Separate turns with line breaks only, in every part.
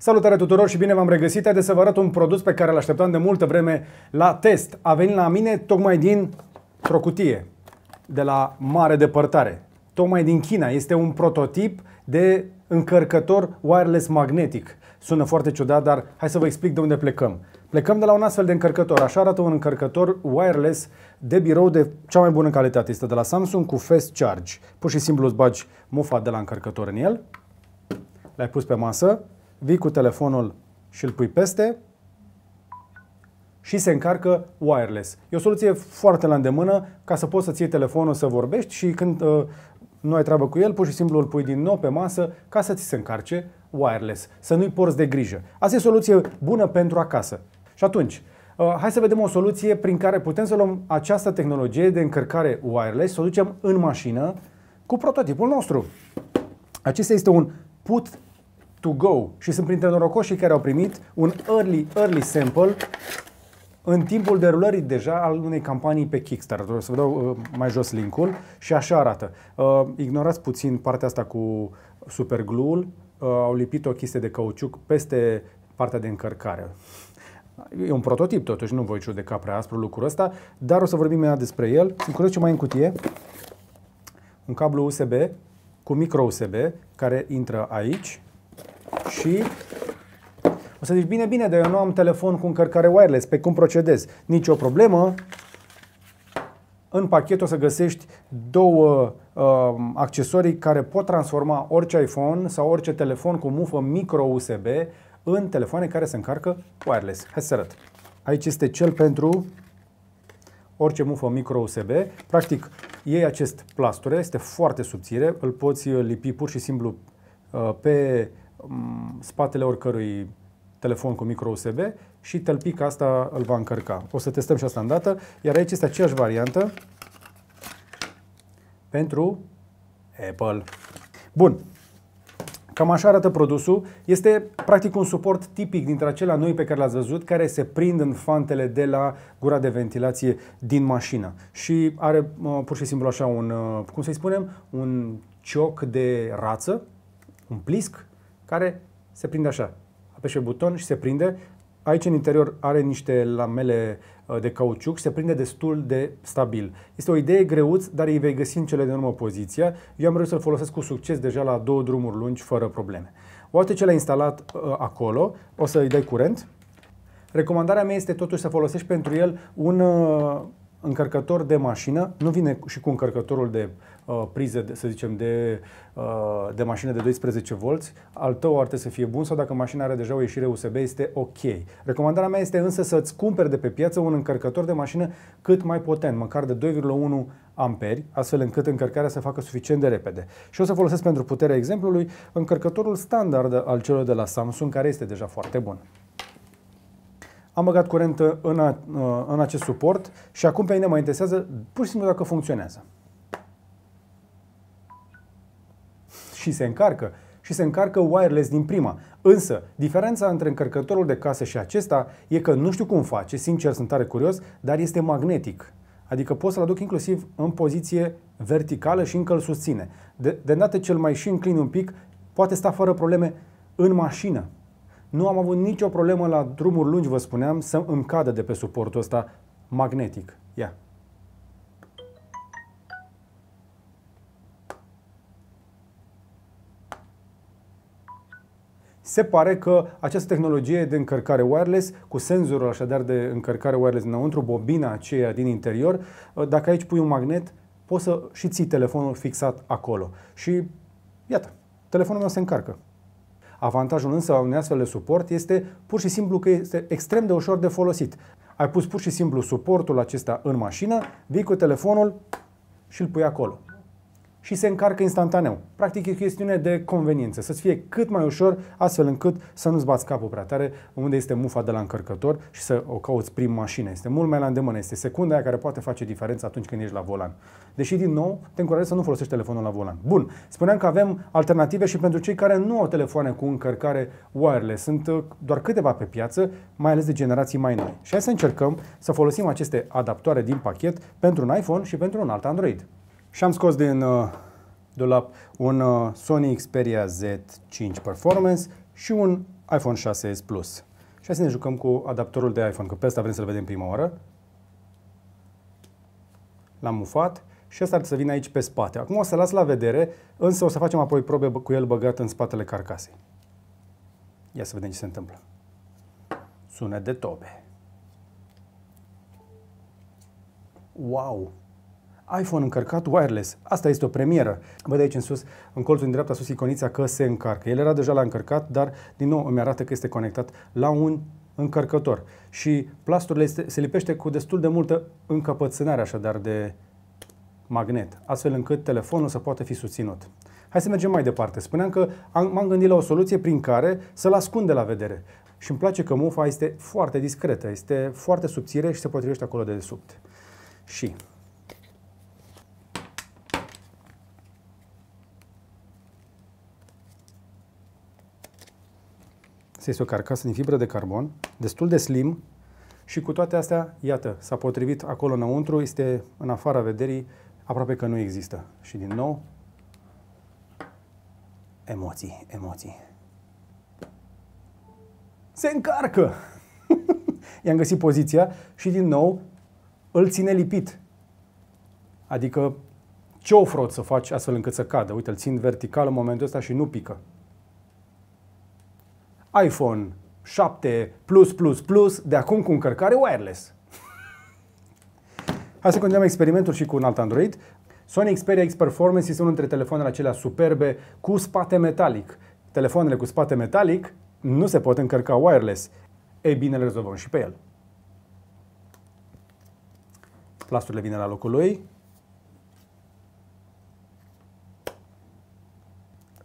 Salutare tuturor și bine v-am regăsit. Haideți să vă arăt un produs pe care l-așteptam de multă vreme la test. A venit la mine tocmai din o cutie de la mare depărtare. Tocmai din China. Este un prototip de încărcător wireless magnetic. Sună foarte ciudat, dar hai să vă explic de unde plecăm. Plecăm de la un astfel de încărcător. Așa arată un încărcător wireless de birou de cea mai bună calitate. Este de la Samsung cu Fast Charge. Pur și simplu îți bagi mufa de la încărcător în el, l-ai pus pe masă, vii cu telefonul și îl pui peste și se încarcă wireless. E o soluție foarte la îndemână ca să poți să ții telefonul să vorbești și când uh, nu ai treabă cu el, pur și simplu îl pui din nou pe masă ca să ți se încarce wireless, să nu-i porți de grijă. Asta e soluție bună pentru acasă. Și atunci, uh, hai să vedem o soluție prin care putem să luăm această tehnologie de încărcare wireless, să o ducem în mașină cu prototipul nostru. Acesta este un put to go și sunt printre norocoșii care au primit un early, early sample în timpul derulării deja al unei campanii pe Kickstarter. O să vă dau uh, mai jos linkul și așa arată. Uh, ignorați puțin partea asta cu superglul. ul uh, au lipit o chestie de cauciuc peste partea de încărcare. E un prototip totuși, nu voi judeca prea aspru lucrul ăsta, dar o să vorbim mai despre el. Sunt curios ce mai în cutie. Un cablu USB cu micro USB care intră aici și o să zici, bine, bine, dar eu nu am telefon cu încărcare wireless, pe cum procedez? Nici o problemă. În pachet o să găsești două uh, accesorii care pot transforma orice iPhone sau orice telefon cu mufă micro USB în telefoane care se încarcă wireless. Hai să arăt. Aici este cel pentru orice mufă micro USB. Practic, iei acest plasture, este foarte subțire, îl poți uh, lipi pur și simplu uh, pe Mm, spatele oricărui telefon cu micro USB și tălpica asta îl va încărca. O să testăm și asta dată, iar aici este aceeași variantă pentru Apple. Bun, Cam așa arată produsul. Este practic un suport tipic dintre acelea noi pe care le-ați văzut, care se prind în fantele de la gura de ventilație din mașină. Și are pur și simplu așa un, uh, cum să-i spunem, un cioc de rață, un plisc care se prinde așa. Apeși pe buton și se prinde. Aici în interior are niște lamele uh, de cauciuc, se prinde destul de stabil. Este o idee greuț, dar îi vei găsi în cele din urmă poziția. Eu am reușit să-l folosesc cu succes deja la două drumuri lungi, fără probleme. altă ce l-ai instalat uh, acolo, o să-i dai curent. Recomandarea mea este totuși să folosești pentru el un uh, încărcător de mașină, nu vine și cu încărcătorul de uh, priză, de, să zicem, de, uh, de mașină de 12 V, al tău ar trebui să fie bun sau dacă mașina are deja o ieșire USB, este ok. Recomandarea mea este însă să-ți cumperi de pe piață un încărcător de mașină cât mai potent, măcar de 2,1 amperi, astfel încât încărcarea să facă suficient de repede. Și o să folosesc pentru puterea exemplului încărcătorul standard al celor de la Samsung, care este deja foarte bun am băgat curent în, a, ă, în acest suport și acum pe mine mă interesează pur și simplu dacă funcționează. Și se încarcă. Și se încarcă wireless din prima. Însă, diferența între încărcătorul de casă și acesta e că nu știu cum face, sincer sunt tare curios, dar este magnetic. Adică pot să-l aduc inclusiv în poziție verticală și încă îl susține. De, de îndată ce îl mai și înclin un pic, poate sta fără probleme în mașină. Nu am avut nicio problemă la drumuri lungi, vă spuneam, să îmi cadă de pe suportul ăsta magnetic. Ia. Se pare că această tehnologie de încărcare wireless, cu senzorul așadar de încărcare wireless înăuntru, bobina aceea din interior, dacă aici pui un magnet, poți să și ții telefonul fixat acolo. Și iată, telefonul meu se încarcă. Avantajul însă a unui astfel de suport este pur și simplu că este extrem de ușor de folosit. Ai pus pur și simplu suportul acesta în mașină, vii cu telefonul și îl pui acolo și se încarcă instantaneu. Practic e chestiune de conveniență, să-ți fie cât mai ușor, astfel încât să nu-ți bați capul prea tare unde este mufa de la încărcător și să o cauți prin mașină. Este mult mai la îndemână, este secunda aia care poate face diferența atunci când ești la volan. Deși, din nou, te încurajez să nu folosești telefonul la volan. Bun, spuneam că avem alternative și pentru cei care nu au telefoane cu încărcare wireless. Sunt uh, doar câteva pe piață, mai ales de generații mai noi. Și hai să încercăm să folosim aceste adaptoare din pachet pentru un iPhone și pentru un alt Android. Și am scos din uh, dulap un uh, Sony Xperia Z5 Performance și un iPhone 6s Plus. Și hai să ne jucăm cu adaptorul de iPhone, că pe ăsta vrem să-l vedem prima oară. L-am mufat și ăsta ar să vină aici pe spate. Acum o să las la vedere, însă o să facem apoi probe cu el băgat în spatele carcasei. Ia să vedem ce se întâmplă. Sunet de tobe. Wow! iPhone încărcat wireless. Asta este o premieră. Văd aici în sus, în colțul din dreapta sus, iconița că se încarcă. El era deja la încărcat, dar din nou îmi arată că este conectat la un încărcător. Și plasturile este, se lipește cu destul de multă încăpățânare așadar de magnet, astfel încât telefonul să poată fi susținut. Hai să mergem mai departe. Spuneam că m-am gândit la o soluție prin care să-l ascund de la vedere. Și îmi place că mufa este foarte discretă, este foarte subțire și se potrivește acolo de desubt. Și Asta este o carcasă din fibră de carbon, destul de slim și cu toate astea, iată, s-a potrivit acolo înăuntru, este în afara vederii, aproape că nu există. Și din nou, emoții, emoții. Se încarcă! I-am găsit poziția și din nou îl ține lipit. Adică ce ofrot să faci astfel încât să cadă? Uite, îl țin vertical în momentul ăsta și nu pică iPhone 7 Plus Plus Plus de acum cu încărcare wireless. Hai să continuăm experimentul și cu un alt Android. Sony Xperia X Performance este unul dintre telefoanele acelea superbe cu spate metalic. Telefoanele cu spate metalic nu se pot încărca wireless. Ei bine, le rezolvăm și pe el. Plasturile vine la locul lui.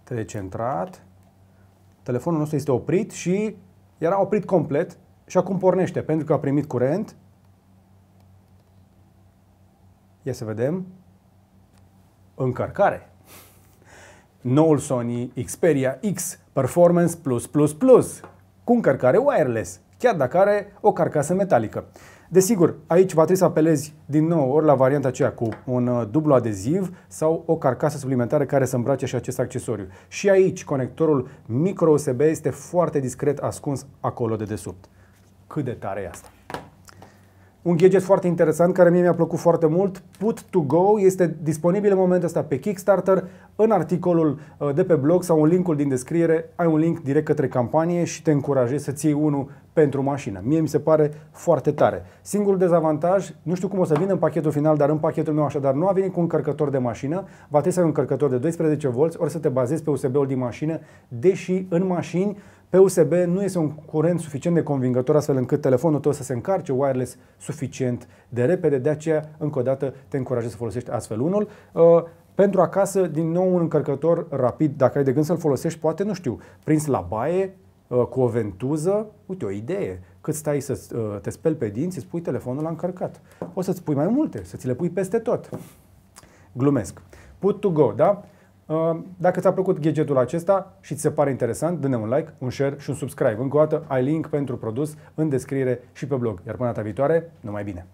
Trece centrat telefonul nostru este oprit și era oprit complet și acum pornește pentru că a primit curent. Ia să vedem. Încărcare. Noul Sony Xperia X Performance Plus Plus Plus cu încărcare wireless, chiar dacă are o carcasă metalică. Desigur, aici va trebui să apelezi din nou ori la varianta aceea cu un uh, dublu adeziv sau o carcasă suplimentară care să îmbrace și acest accesoriu. Și aici conectorul micro USB este foarte discret ascuns acolo de desubt. Cât de tare e asta? un gadget foarte interesant care mie mi-a plăcut foarte mult, Put to Go, este disponibil în momentul ăsta pe Kickstarter, în articolul uh, de pe blog sau în linkul din descriere, ai un link direct către campanie și te încurajezi să-ți iei unul pentru mașină. Mie mi se pare foarte tare. Singurul dezavantaj, nu știu cum o să vină în pachetul final, dar în pachetul meu așadar nu a venit cu un încărcător de mașină, va trebui să ai un încărcător de 12V, ori să te bazezi pe USB-ul din mașină, deși în mașini pe USB nu este un curent suficient de convingător astfel încât telefonul tău să se încarce wireless suficient de repede, de aceea încă o dată te încurajez să folosești astfel unul. Uh, pentru acasă, din nou un încărcător rapid, dacă ai de gând să-l folosești, poate, nu știu, prins la baie, uh, cu o ventuză, uite, o idee. Cât stai să uh, te speli pe dinți, îți pui telefonul la încărcat. O să-ți pui mai multe, să ți le pui peste tot. Glumesc. Put to go, da? Dacă ți-a plăcut gadgetul acesta și ți se pare interesant, dă-ne un like, un share și un subscribe. Încă o dată, ai link pentru produs în descriere și pe blog. Iar până data viitoare, numai bine!